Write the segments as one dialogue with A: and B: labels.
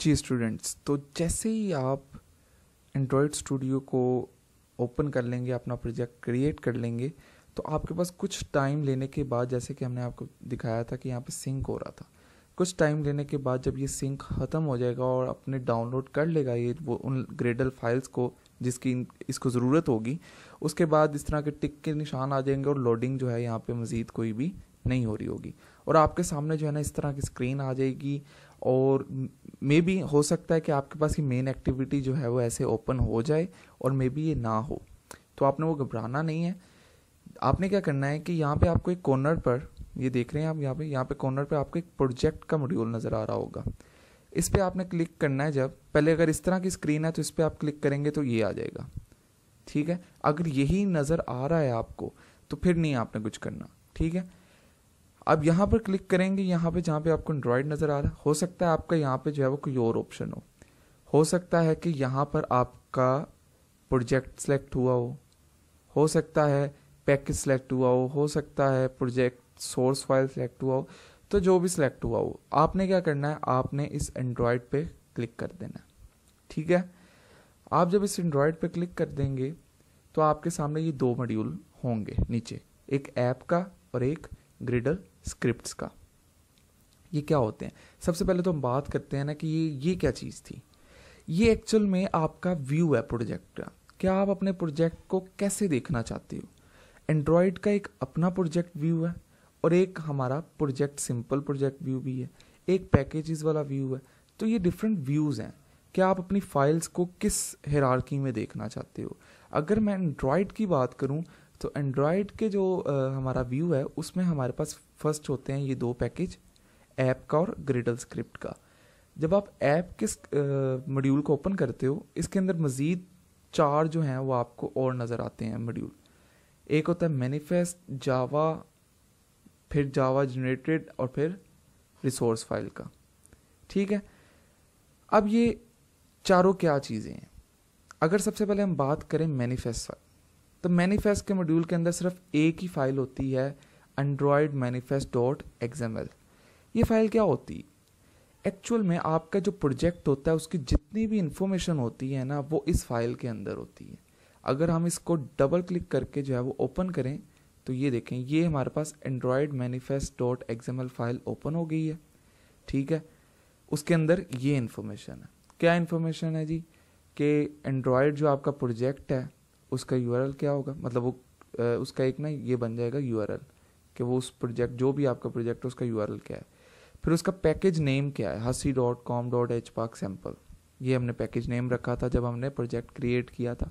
A: जी students तो जैसे ही आप एंड्रॉयड स्टूडियो को ओपन कर लेंगे अपना प्रोजेक्ट क्रिएट कर लेंगे तो आपके पास कुछ टाइम लेने के बाद जैसे कि हमने आपको दिखाया था कि यहाँ पे सिंक हो रहा था कुछ टाइम लेने के बाद जब ये सिंक ख़त्म हो जाएगा और अपने डाउनलोड कर लेगा ये वो उन ग्रेडल फाइल्स को जिसकी इसको ज़रूरत होगी उसके बाद इस तरह के टिक के निशान आ जाएंगे और लोडिंग जो है यहाँ पे मज़ीद कोई भी नहीं हो रही होगी और आपके सामने जो है ना इस तरह की स्क्रीन आ जाएगी और मे बी हो सकता है कि आपके पास ये मेन एक्टिविटी जो है वो ऐसे ओपन हो जाए और मे बी ये ना हो तो आपने वो घबराना नहीं है आपने क्या करना है कि यहाँ पे आपको एक कॉर्नर पर ये देख रहे हैं आप यहाँ पे यहाँ पे कॉर्नर पे आपको एक प्रोजेक्ट का मॉड्यूल नज़र आ रहा होगा इस पर आपने क्लिक करना है जब पहले अगर इस तरह की स्क्रीन है तो इस पर आप क्लिक करेंगे तो ये आ जाएगा ठीक है अगर यही नज़र आ रहा है आपको तो फिर नहीं आपने कुछ करना ठीक है आप यहाँ पर क्लिक करेंगे यहाँ पे जहाँ पे आपको एंड्रॉयड नज़र आ रहा है हो सकता है आपका यहाँ पे जो है वो कोई और ऑप्शन हो हो सकता है कि यहाँ पर आपका प्रोजेक्ट सेलेक्ट हुआ हो हो सकता है पैकेज सेलेक्ट हुआ हो हो सकता है प्रोजेक्ट सोर्स फाइल सेलेक्ट हुआ हो तो जो भी सिलेक्ट हुआ हो आपने क्या करना है आपने इस एंड्रॉयड पे क्लिक कर देना है ठीक है आप जब इस एंड्रॉयड पे क्लिक कर देंगे तो आपके सामने ये दो मॉड्यूल होंगे नीचे एक ऐप का और एक ग्रिडल स्क्रिप्ट्स का ये क्या होते हैं सबसे पहले तो हम बात करते हैं ना कि ये ये क्या चीज़ थी ये एक्चुअल में आपका व्यू है प्रोजेक्ट का क्या आप अपने प्रोजेक्ट को कैसे देखना चाहते हो एंड्रॉयड का एक अपना प्रोजेक्ट व्यू है और एक हमारा प्रोजेक्ट सिंपल प्रोजेक्ट व्यू भी है एक पैकेजेस वाला व्यू है तो ये डिफरेंट व्यूज़ हैं क्या आप अपनी फाइल्स को किस हेरारकी में देखना चाहते हो अगर मैं एंड्रॉयड की बात करूँ तो एंड्रॉयड के जो आ, हमारा व्यू है उसमें हमारे पास फर्स्ट होते हैं ये दो पैकेज ऐप का और ग्रिडल स्क्रिप्ट का जब आप ऐप किस मॉड्यूल को ओपन करते हो इसके अंदर मज़ीद चार जो हैं वो आपको और नज़र आते हैं मॉड्यूल एक होता है मैनिफेस्ट जावा फिर जावा जनरेटेड और फिर रिसोर्स फाइल का ठीक है अब ये चारों क्या चीज़ें हैं अगर सबसे पहले हम बात करें मैनिफेस्ट तो मैनिफेस्ट के मॉड्यूल के अंदर सिर्फ एक ही फाइल होती है एंड्रॉयड मैनिफेस्ट डॉट एक्सएमएल ये फाइल क्या होती है एक्चुअल में आपका जो प्रोजेक्ट होता है उसकी जितनी भी इंफॉर्मेशन होती है ना वो इस फाइल के अंदर होती है अगर हम इसको डबल क्लिक करके जो है वो ओपन करें तो ये देखें ये हमारे पास Android manifest dot XML file open हो गई है ठीक है उसके अंदर ये इन्फॉर्मेशन है क्या इन्फॉर्मेशन है जी कि एंड्रॉयड जो आपका प्रोजेक्ट है उसका यू क्या होगा मतलब वो उसका एक ना ये बन जाएगा यू कि वो उस प्रोजेक्ट जो भी आपका प्रोजेक्ट है उसका यू क्या है फिर उसका पैकेज नेम क्या है हसी डॉट कॉम डॉट एच पाक सैम्पल ये हमने पैकेज नेम रखा था जब हमने प्रोजेक्ट क्रिएट किया था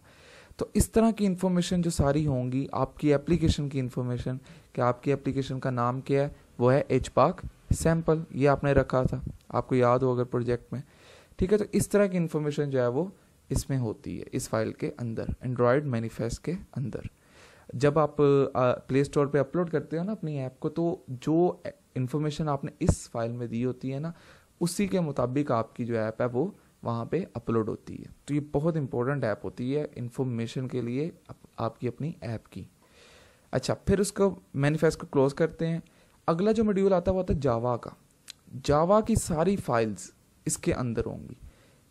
A: तो इस तरह की इन्फॉर्मेशन जो सारी होंगी आपकी एप्लीकेशन की इन्फॉर्मेशन कि आपकी एप्लीकेशन का नाम क्या है वो है एच पाक सैम्पल ये आपने रखा था आपको याद हो अगर प्रोजेक्ट में ठीक है तो इस तरह की इन्फॉर्मेशन जो है वो इसमें होती है इस फाइल के अंदर एंड्रॉयड मैनिफेस्ट के अंदर जब आप प्ले स्टोर पर अपलोड करते हो ना अपनी ऐप को तो जो इन्फॉर्मेशन आपने इस फाइल में दी होती है ना उसी के मुताबिक आपकी जो ऐप है वो वहाँ पे अपलोड होती है तो ये बहुत इंपॉर्टेंट ऐप होती है इन्फॉर्मेशन के लिए आप, आपकी अपनी ऐप की अच्छा फिर उसको मैनिफेस्ट को क्लोज करते हैं अगला जो मॉड्यूल आता है वो आता है जावा का जावा की सारी फाइल्स इसके अंदर होंगी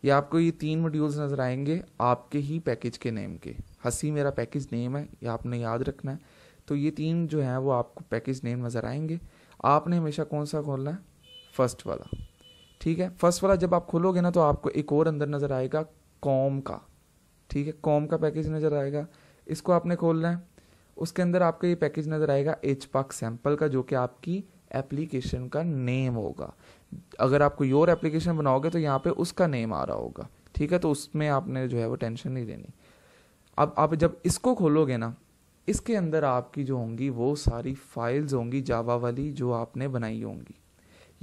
A: ये आपको ये तीन मॉड्यूल्स नज़र आएंगे आपके ही पैकेज के नेम के हंसी मेरा पैकेज नेम है ये आपने याद रखना है तो ये तीन जो है वो आपको पैकेज नेम नज़र आएंगे आपने हमेशा कौन सा खोलना है फर्स्ट वाला ठीक है फर्स्ट वाला जब आप खोलोगे ना तो आपको एक और अंदर नज़र आएगा कॉम का ठीक है कॉम का पैकेज नज़र आएगा इसको आपने खोलना है उसके अंदर आपका ये पैकेज नज़र आएगा एच पाक सैम्पल का जो कि आपकी एप्लीकेशन का नेम होगा अगर आप कोई और एप्लीकेशन बनाओगे तो यहाँ पे उसका नेम आ रहा होगा ठीक है तो उसमें आपने जो है वो टेंशन नहीं लेनी अब आप जब इसको खोलोगे ना इसके अंदर आपकी जो होंगी वो सारी फाइल्स होंगी जावा वाली जो आपने बनाई होंगी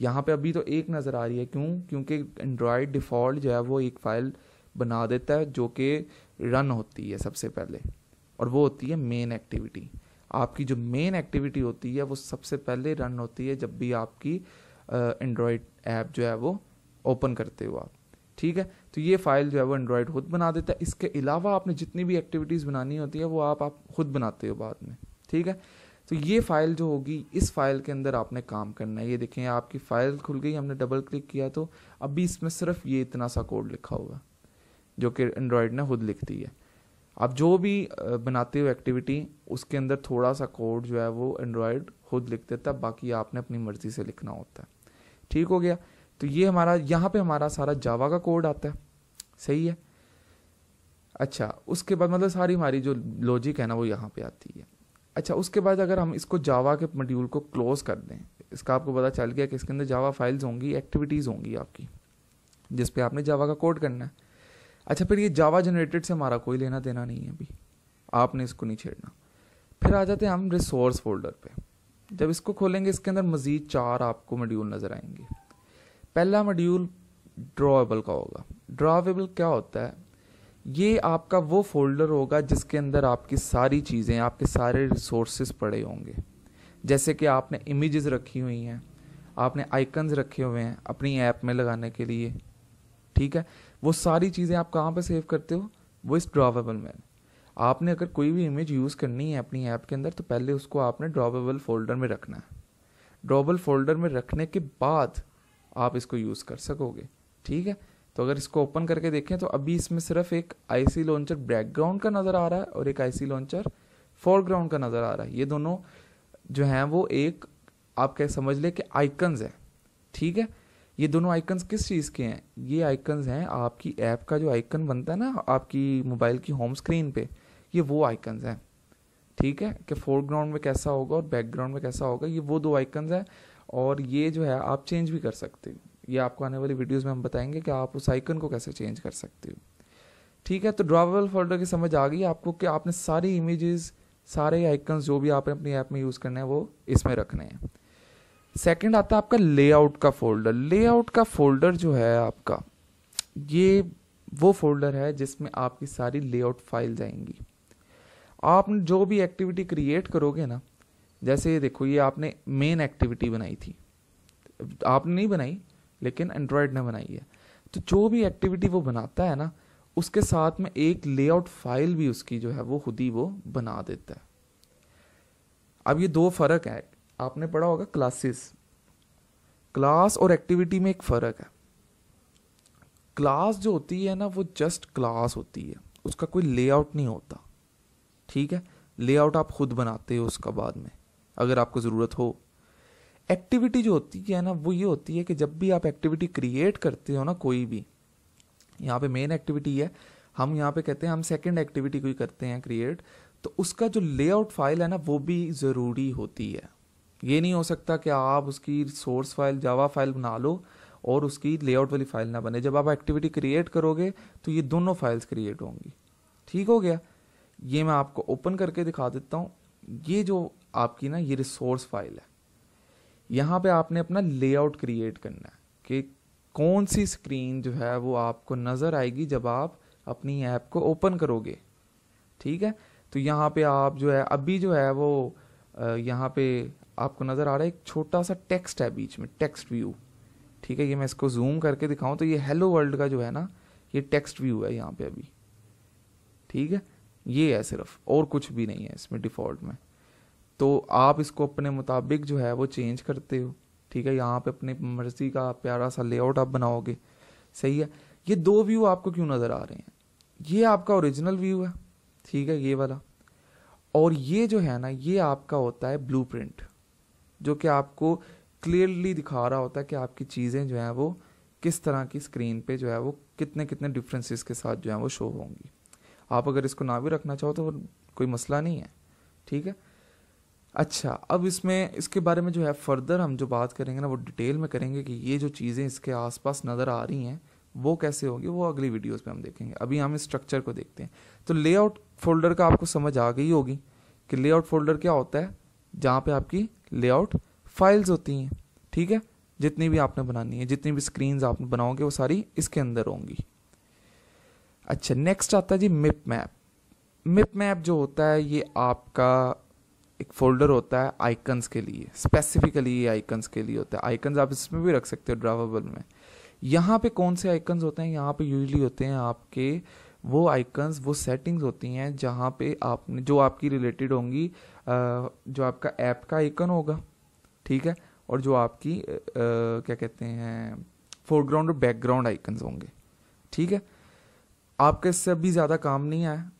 A: यहाँ पे अभी तो एक नज़र आ रही है क्यों क्योंकि एंड्रॉयड डिफ़ॉल्ट जो है वो एक फ़ाइल बना देता है जो कि रन होती है सबसे पहले और वो होती है मेन एक्टिविटी आपकी जो मेन एक्टिविटी होती है वो सबसे पहले रन होती है जब भी आपकी एंड्रॉयड ऐप जो है वो ओपन करते हो आप ठीक है तो ये फाइल जो है वो एंड्रॉयड खुद बना देता है इसके अलावा आपने जितनी भी एक्टिविटीज़ बनानी होती है वो आप आप खुद बनाते हो बाद में ठीक है तो ये फाइल जो होगी इस फाइल के अंदर आपने काम करना है ये देखें आपकी फाइल खुल गई हमने डबल क्लिक किया तो अभी इसमें सिर्फ ये इतना सा कोड लिखा होगा जो कि एंड्रॉयड ने खुद लिख दी है आप जो भी बनाते हो एक्टिविटी उसके अंदर थोड़ा सा कोड जो है वो एंड्रॉयड खुद लिख देता है बाकी आपने अपनी मर्जी से लिखना होता है ठीक हो गया तो ये हमारा यहाँ पे हमारा सारा जावा का कोड आता है सही है अच्छा उसके बाद मतलब सारी हमारी जो लॉजिक है ना वो यहाँ पे आती है अच्छा उसके बाद अगर हम इसको जावा के मॉड्यूल को क्लोज कर दें इसका आपको पता चल गया कि इसके अंदर जावा फाइल्स होंगी एक्टिविटीज़ होंगी आपकी जिस पे आपने जावा का कोड करना है अच्छा फिर ये जावा जनरेटेड से हमारा कोई लेना देना नहीं है अभी आपने इसको नहीं छेड़ना फिर आ जाते हैं हम रिसोर्स फोल्डर पे जब इसको खोलेंगे इसके अंदर मज़ीद चार आपको मॉड्यूल नज़र आएंगे पहला मॉड्यूल ड्रॉएबल का होगा ड्रावेबल क्या होता है ये आपका वो फोल्डर होगा जिसके अंदर आपकी सारी चीज़ें आपके सारे रिसोर्स पड़े होंगे जैसे कि आपने इमेजेस रखी हुई हैं आपने आइकन्स रखे हुए हैं अपनी ऐप में लगाने के लिए ठीक है वो सारी चीज़ें आप कहाँ पे सेव करते हो वो इस ड्रॉवेबल में आपने अगर कोई भी इमेज यूज़ करनी है अपनी ऐप के अंदर तो पहले उसको आपने ड्रॉवेबल फोल्डर में रखना है ड्रॉबल फोल्डर में रखने के बाद आप इसको यूज़ कर सकोगे ठीक है तो अगर इसको ओपन करके देखें तो अभी इसमें सिर्फ एक आईसी लॉन्चर बैकग्राउंड का नज़र आ रहा है और एक आईसी लॉन्चर फोरग्राउंड का नज़र आ रहा है ये दोनों जो हैं वो एक आप कह समझ ले कि आइकन्स हैं ठीक है ये दोनों आइकन्स किस चीज़ के हैं ये आइकन्स हैं आपकी ऐप का जो आइकन बनता है ना आपकी मोबाइल की होम स्क्रीन पे ये वो आइकन्स हैं ठीक है कि फोरग्राउंड में कैसा होगा और बैकग्राउंड में कैसा होगा ये वो दो आइकन्स हैं और ये जो है आप चेंज भी कर सकते हो ये आपको आने वाली वीडियोज़ में हम बताएंगे कि आप उस आइकन को कैसे चेंज कर सकते हो ठीक है तो ड्रावेबल फोल्डर की समझ आ गई आपको कि आपने सारी इमेजेस सारे आइकन्स जो भी आपने अपनी ऐप में यूज़ करने हैं वो इसमें रखने हैं सेकंड आता है आपका लेआउट का फोल्डर लेआउट का फोल्डर जो है आपका ये वो फोल्डर है जिसमें आपकी सारी लेआउट फाइल जाएंगी आप जो भी एक्टिविटी क्रिएट करोगे ना जैसे ये देखो ये आपने मेन एक्टिविटी बनाई थी आपने नहीं बनाई लेकिन एंड्रॉयड ने बनाई है तो जो भी एक्टिविटी वो बनाता है ना उसके साथ में एक लेआउट फाइल भी उसकी जो है वो खुद ही वो बना देता है अब ये दो फर्क है आपने पढ़ा होगा क्लासेस क्लास और एक्टिविटी में एक फ़र्क है क्लास जो होती है ना वो जस्ट क्लास होती है उसका कोई लेआउट नहीं होता ठीक है लेआउट आप खुद बनाते हो उसका बाद में अगर आपको ज़रूरत हो एक्टिविटी जो होती है ना वो ये होती है कि जब भी आप एक्टिविटी क्रिएट करते हो ना कोई भी यहाँ पे मेन एक्टिविटी है हम यहाँ पे कहते हैं हम सेकंड एक्टिविटी कोई करते हैं क्रिएट तो उसका जो लेआउट फाइल है ना वो भी ज़रूरी होती है ये नहीं हो सकता कि आप उसकी सोर्स फाइल जावा फाइल बना लो और उसकी लेआउट वाली फाइल ना बने जब आप एक्टिविटी क्रिएट करोगे तो ये दोनों फाइल्स क्रिएट होंगी ठीक हो गया ये मैं आपको ओपन करके दिखा देता हूँ ये जो आपकी ना ये रिसोर्स फाइल है यहाँ पे आपने अपना लेआउट क्रिएट करना है कि कौन सी स्क्रीन जो है वो आपको नज़र आएगी जब आप अपनी ऐप को ओपन करोगे ठीक है तो यहाँ पे आप जो है अभी जो है वो यहाँ पे आपको नज़र आ रहा है एक छोटा सा टेक्स्ट है बीच में टेक्स्ट व्यू ठीक है ये मैं इसको जूम करके दिखाऊं तो ये हेलो वर्ल्ड का जो है ना ये टेक्स्ट व्यू है यहाँ पे अभी ठीक है ये है सिर्फ और कुछ भी नहीं है इसमें डिफ़ॉल्ट में तो आप इसको अपने मुताबिक जो है वो चेंज करते हो ठीक है यहाँ पे अपनी मर्जी का प्यारा सा लेआउट आप बनाओगे सही है ये दो व्यू आपको क्यों नज़र आ रहे हैं ये आपका ओरिजिनल व्यू है ठीक है ये वाला और ये जो है ना ये आपका होता है ब्लूप्रिंट जो कि आपको क्लियरली दिखा रहा होता है कि आपकी चीज़ें जो हैं वो किस तरह की स्क्रीन पे जो है वो कितने कितने डिफरेंसेस के साथ जो है वो शो होंगी आप अगर इसको ना भी रखना चाहो तो कोई मसला नहीं है ठीक है अच्छा अब इसमें इसके बारे में जो है फर्दर हम जो बात करेंगे ना वो डिटेल में करेंगे कि ये जो चीज़ें इसके आसपास नज़र आ रही हैं वो कैसे होगी वो अगली वीडियोस में हम देखेंगे अभी हम इस स्ट्रक्चर को देखते हैं तो लेआउट फोल्डर का आपको समझ आ गई होगी कि लेआउट फोल्डर क्या होता है जहाँ पे आपकी लेआउट फाइल्स होती हैं ठीक है जितनी भी आपने बनानी है जितनी भी स्क्रीन आप बनाओगे वो सारी इसके अंदर होंगी अच्छा नेक्स्ट आता है जी मिप मैप मिप मैप जो होता है ये आपका एक फोल्डर होता है आइकन्स के लिए स्पेसिफिकली ये आइकन्स के लिए होता है आइकन्स आप इसमें भी रख सकते हो ड्रावेबल में यहाँ पे कौन से आइकन्स होते हैं यहाँ पे यूजली होते हैं आपके वो आइकन्स वो सेटिंग्स होती हैं जहाँ पे आपने जो आपकी रिलेटेड होंगी जो आपका ऐप का आइकन होगा ठीक है और जो आपकी आ, क्या कहते हैं फोरग्राउंड और बैकग्राउंड आइकन होंगे ठीक है आपका इससे अभी ज़्यादा काम नहीं आया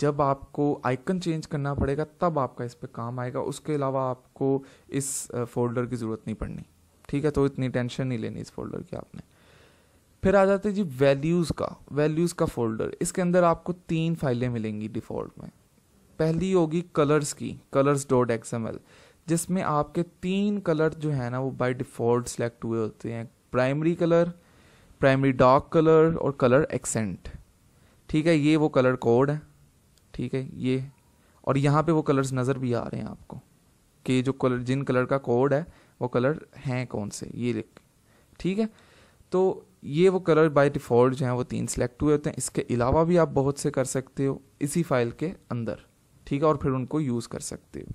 A: जब आपको आइकन चेंज करना पड़ेगा तब आपका इस पर काम आएगा उसके अलावा आपको इस फोल्डर की ज़रूरत नहीं पड़नी ठीक है तो इतनी टेंशन नहीं लेनी इस फोल्डर की आपने फिर आ जाते जी वैल्यूज़ का वैल्यूज़ का फोल्डर इसके अंदर आपको तीन फाइलें मिलेंगी डिफ़ॉल्ट में पहली होगी कलर्स की colours dot X M L जिसमें आपके तीन कलर जो है ना वो बाय डिफ़ॉल्ट सेलेक्ट हुए होते हैं primary colour primary dark colour और कलर एक्सेंट ठीक है ये वो कलर कोड है ठीक है ये और यहाँ पे वो कलर्स नज़र भी आ रहे हैं आपको कि जो कलर जिन कलर का कोड है वो कलर हैं कौन से ये लिख ठीक है तो ये वो कलर बाय डिफ़ॉल्ट जो हैं वो तीन सेलेक्ट हुए होते हैं इसके अलावा भी आप बहुत से कर सकते हो इसी फाइल के अंदर ठीक है और फिर उनको यूज़ कर सकते हो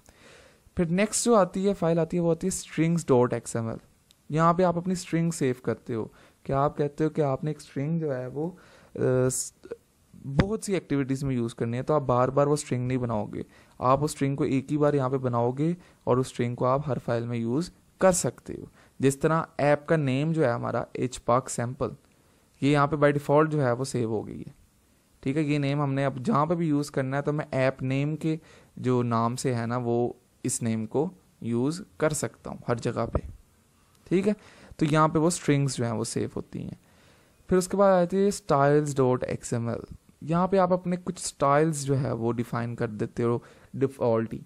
A: फिर नेक्स्ट जो आती है फाइल आती है वो आती है strings dot X M L यहाँ पर आप अपनी स्ट्रिंग सेव करते हो क्या आप कहते हो कि आपने एक स्ट्रिंग जो है वो बहुत सी एक्टिविटीज़ में यूज़ करनी है तो आप बार बार वो स्ट्रिंग नहीं बनाओगे आप उस स्ट्रिंग को एक ही बार यहाँ पे बनाओगे और उस स्ट्रिंग को आप हर फाइल में यूज़ कर सकते हो जिस तरह ऐप का नेम जो है हमारा एच पाक सैम्पल ये यहाँ पे बाय डिफ़ॉल्ट जो है वो सेव हो गई है ठीक है ये नेम हमने अब जहाँ पे भी यूज़ करना है तो मैं ऐप नेम के जो नाम से है ना वो इस नेम को यूज़ कर सकता हूँ हर जगह पे ठीक है तो यहाँ पे वो स्ट्रिंग्स जो हैं वो सेफ होती हैं फिर उसके बाद आती है styles dot X M L यहाँ पर आप अपने कुछ स्टाइल्स जो है वो डिफ़ाइन कर देते हो डिफ़ॉल्टी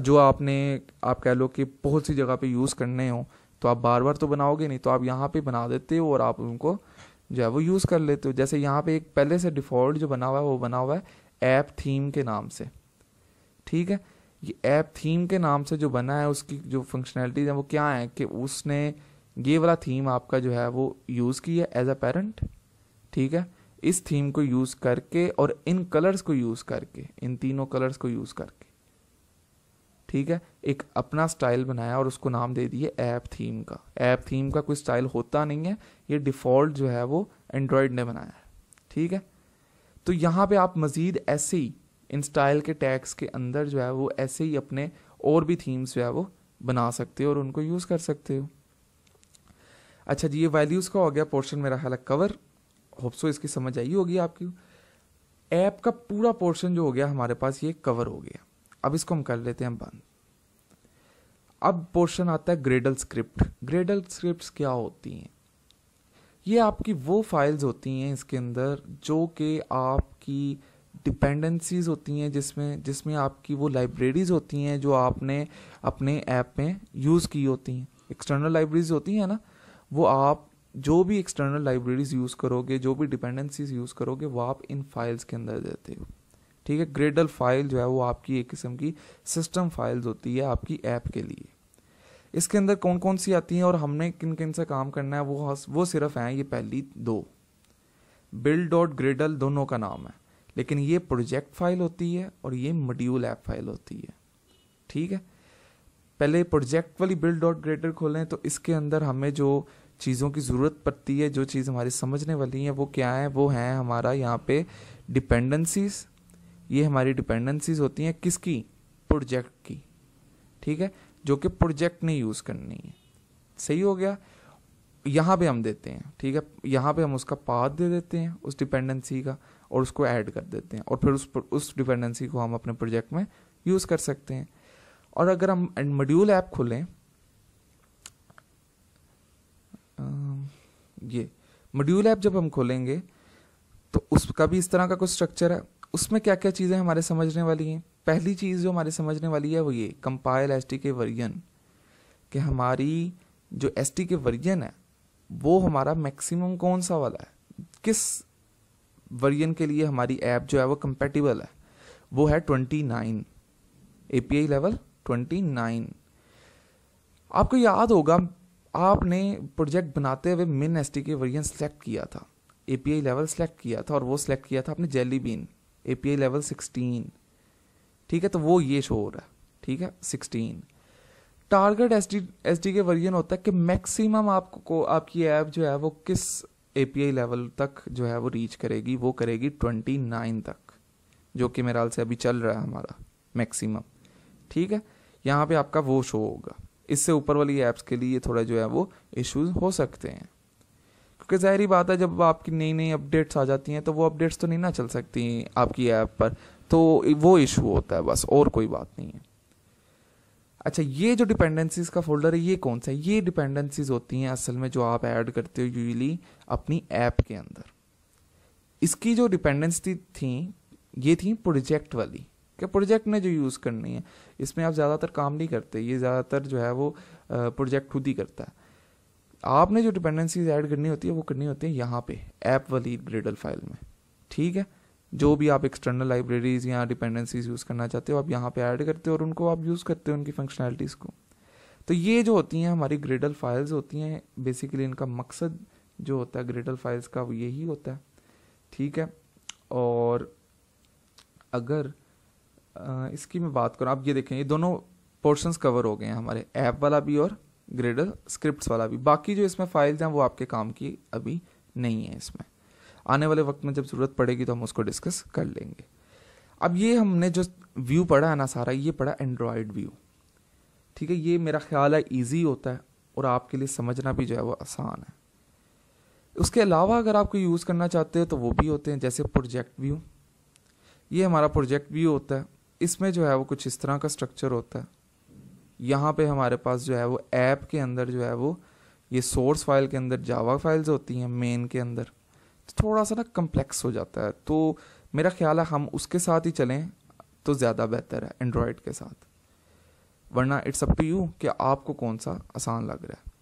A: जो आपने आप कह लो कि बहुत सी जगह पे यूज़ करने हो तो आप बार बार तो बनाओगे नहीं तो आप यहाँ पे बना देते हो और आप उनको जो है वो यूज़ कर लेते हो जैसे यहाँ पे एक पहले से डिफ़ॉल्ट जो बना हुआ है वो बना हुआ है ऐप थीम के नाम से ठीक है ये ऐप थीम के नाम से जो बना है उसकी जो फंक्शनैलिटीज़ है वो क्या है कि उसने ये वाला थीम आपका जो है वो यूज़ किया है एज अ पेरेंट ठीक है इस थीम को यूज़ करके और इन कलर्स को यूज़ करके इन तीनों कलर्स को यूज़ करके ठीक है एक अपना स्टाइल बनाया और उसको नाम दे दिए ऐप थीम का ऐप थीम का कोई स्टाइल होता नहीं है ये डिफ़ॉल्ट जो है वो एंड्रॉयड ने बनाया है ठीक है तो यहाँ पे आप मज़ीद ऐसे ही इन स्टाइल के टैक्स के अंदर जो है वो ऐसे ही अपने और भी थीम्स जो है वो बना सकते हो और उनको यूज़ कर सकते हो अच्छा जी ये वैल्यूज़ का हो गया पोर्शन मेरा ख्याल कवर होप्सो इसकी समझ आई होगी आपकी ऐप का पूरा पोर्शन जो हो गया हमारे पास ये कवर हो गया अब इसको हम कर लेते हैं बंद अब पोर्शन आता है ग्रेडल स्क्रिप्ट ग्रेडल स्क्रिप्ट क्या होती हैं ये आपकी वो फाइल्स होती हैं इसके अंदर जो कि आपकी डिपेंडेंसीज होती हैं जिसमें जिसमें आपकी वो लाइब्रेरीज होती हैं जो आपने अपने ऐप में यूज़ की होती हैं एक्सटर्नल लाइब्रेरीज होती हैं ना वो आप जो भी एक्सटर्नल लाइब्रेरीज यूज़ करोगे जो भी डिपेंडेंसीज यूज़ करोगे वो आप इन फाइल्स के अंदर देते हो ठीक है ग्रेडल फाइल जो है वो आपकी एक किस्म की सिस्टम फाइल्स होती है आपकी ऐप के लिए इसके अंदर कौन कौन सी आती हैं और हमने किन किन से काम करना है वो वो सिर्फ हैं ये पहली दो बिल्ड डॉट ग्रेडल दोनों का नाम है लेकिन ये प्रोजेक्ट फाइल होती है और ये मड्यूल ऐप फाइल होती है ठीक है पहले प्रोजेक्ट वाली बिल्ड डॉट ग्रेडल खोलें तो इसके अंदर हमें जो चीज़ों की ज़रूरत पड़ती है जो चीज़ हमारी समझने वाली है वो क्या है वो हैं हमारा यहाँ पे डिपेंडेंसीज ये हमारी डिपेंडेंसीज होती हैं किसकी प्रोजेक्ट की ठीक है जो कि प्रोजेक्ट ने यूज़ करनी है सही हो गया यहाँ पे हम देते हैं ठीक है यहाँ पे हम उसका पाथ दे देते हैं उस डिपेंडेंसी का और उसको ऐड कर देते हैं और फिर उस उस डिपेंडेंसी को हम अपने प्रोजेक्ट में यूज़ कर सकते हैं और अगर हम मॉड्यूल ऐप खोलें ये मॉड्यूल ऐप जब हम खोलेंगे तो उसका भी इस तरह का कुछ स्ट्रक्चर है उसमें क्या क्या चीज़ें हमारे समझने वाली हैं पहली चीज़ जो हमारे समझने वाली है वो ये कंपाइल एस के वर्जन कि हमारी जो एस के वर्जन है वो हमारा मैक्सिमम कौन सा वाला है किस वर्जन के लिए हमारी ऐप जो है वो कंपेटिबल है वो है twenty nine A P I level twenty nine आपको याद होगा आपने प्रोजेक्ट बनाते हुए मिन एस के वर्जन सेलेक्ट किया था A P I level select किया था और वो सिलेक्ट किया था आपने jelly bean A level sixteen ठीक है तो वो ये शो हो रहा है ठीक है sixteen target S D S D के वर्जन होता है कि मैक्सिमम आपको आपकी ऐप जो है वो किस ए लेवल तक जो है वो रीच करेगी वो करेगी ट्वेंटी नाइन तक जो कि मेरे से अभी चल रहा है हमारा मैक्सिमम ठीक है यहाँ पे आपका वो शो होगा इससे ऊपर वाली ऐप्स के लिए थोड़ा जो है वो इश्यूज हो सकते हैं क्योंकि ज़ाहरी बात है जब आपकी नई नई अपडेट्स आ जाती हैं तो वो अपडेट्स तो नहीं ना चल सकती आपकी ऐप पर तो वो इशू होता है बस और कोई बात नहीं है अच्छा ये जो डिपेंडेंसीज का फोल्डर है ये कौन सा है ये डिपेंडेंसीज होती हैं असल में जो आप ऐड करते हो यूजली अपनी ऐप के अंदर इसकी जो डिपेंडेंसी थी ये थी प्रोजेक्ट वाली क्या प्रोजेक्ट ने जो यूज़ करनी है इसमें आप ज़्यादातर काम नहीं करते ये ज़्यादातर जो है वो प्रोजेक्ट खुद ही करता है आपने जो डिपेंडेंसीज ऐड करनी होती है वो करनी होती है यहाँ पे ऐप वाली ग्रेडल फाइल में ठीक है जो भी आप एक्सटर्नल लाइब्रेरीज या डिपेंडेंसीज यूज़ करना चाहते हो आप यहाँ पे ऐड करते हो और उनको आप यूज़ करते हो उनकी फंक्शनैलिटीज़ को तो ये जो होती हैं हमारी ग्रेडल फाइल्स होती हैं बेसिकली इनका मकसद जो होता है ग्रेडल फाइल्स का वो यही होता है ठीक है और अगर इसकी मैं बात करूँ आप ये देखें ये दोनों पोर्शंस कवर हो गए हैं हमारे ऐप वाला भी और ग्रेडर स्क्रिप्ट्स वाला भी बाकी जो इसमें फाइल्स हैं वो आपके काम की अभी नहीं है इसमें आने वाले वक्त में जब ज़रूरत पड़ेगी तो हम उसको डिस्कस कर लेंगे अब ये हमने जो व्यू पढ़ा है ना सारा ये पढ़ा एंड्रॉयड व्यू ठीक है ये मेरा ख्याल है ईजी होता है और आपके लिए समझना भी जो है वो आसान है उसके अलावा अगर आपको यूज़ करना चाहते हो तो वो भी होते हैं जैसे प्रोजेक्ट व्यू ये हमारा प्रोजेक्ट व्यू होता है इसमें जो है वो कुछ इस तरह का स्ट्रक्चर होता है यहाँ पे हमारे पास जो है वो ऐप के अंदर जो है वो ये सोर्स फाइल के अंदर जावा फाइल्स होती हैं मेन के अंदर तो थोड़ा सा ना कम्प्लेक्स हो जाता है तो मेरा ख्याल है हम उसके साथ ही चलें तो ज़्यादा बेहतर है एंड्रॉयड के साथ वरना इट्स अप टू यू कि आपको कौन सा आसान लग रहा है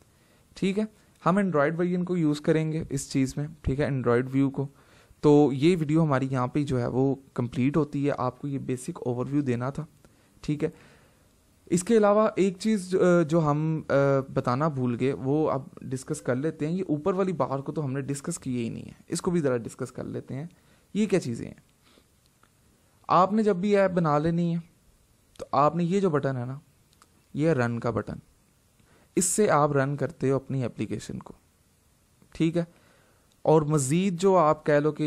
A: ठीक है हम एंड्रॉयड वर्जन को यूज़ करेंगे इस चीज़ में ठीक है एंड्रॉयड व्यू को तो ये वीडियो हमारी यहाँ पे जो है वो कंप्लीट होती है आपको ये बेसिक ओवरव्यू देना था ठीक है इसके अलावा एक चीज़ जो हम बताना भूल गए वो अब डिस्कस कर लेते हैं ये ऊपर वाली बार को तो हमने डिस्कस किए ही नहीं है इसको भी ज़रा डिस्कस कर लेते हैं ये क्या चीज़ें हैं आपने जब भी ऐप बना लेनी है तो आपने ये जो बटन है ना ये रन का बटन इससे आप रन करते हो अपनी एप्लीकेशन को ठीक है और मज़ीद जो आप कह लो कि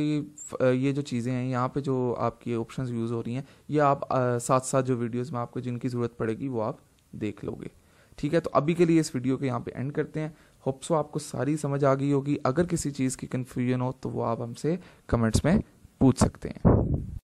A: ये जो चीज़ें हैं यहाँ पे जो आपकी ऑप्शंस यूज़ हो रही हैं ये आप आ, साथ साथ जो वीडियोस में आपको जिनकी ज़रूरत पड़ेगी वो आप देख लोगे ठीक है तो अभी के लिए इस वीडियो के यहाँ पे एंड करते हैं होप्सो आपको सारी समझ आ गई होगी अगर किसी चीज़ की कन्फ्यूजन हो तो वो आप हमसे कमेंट्स में पूछ सकते हैं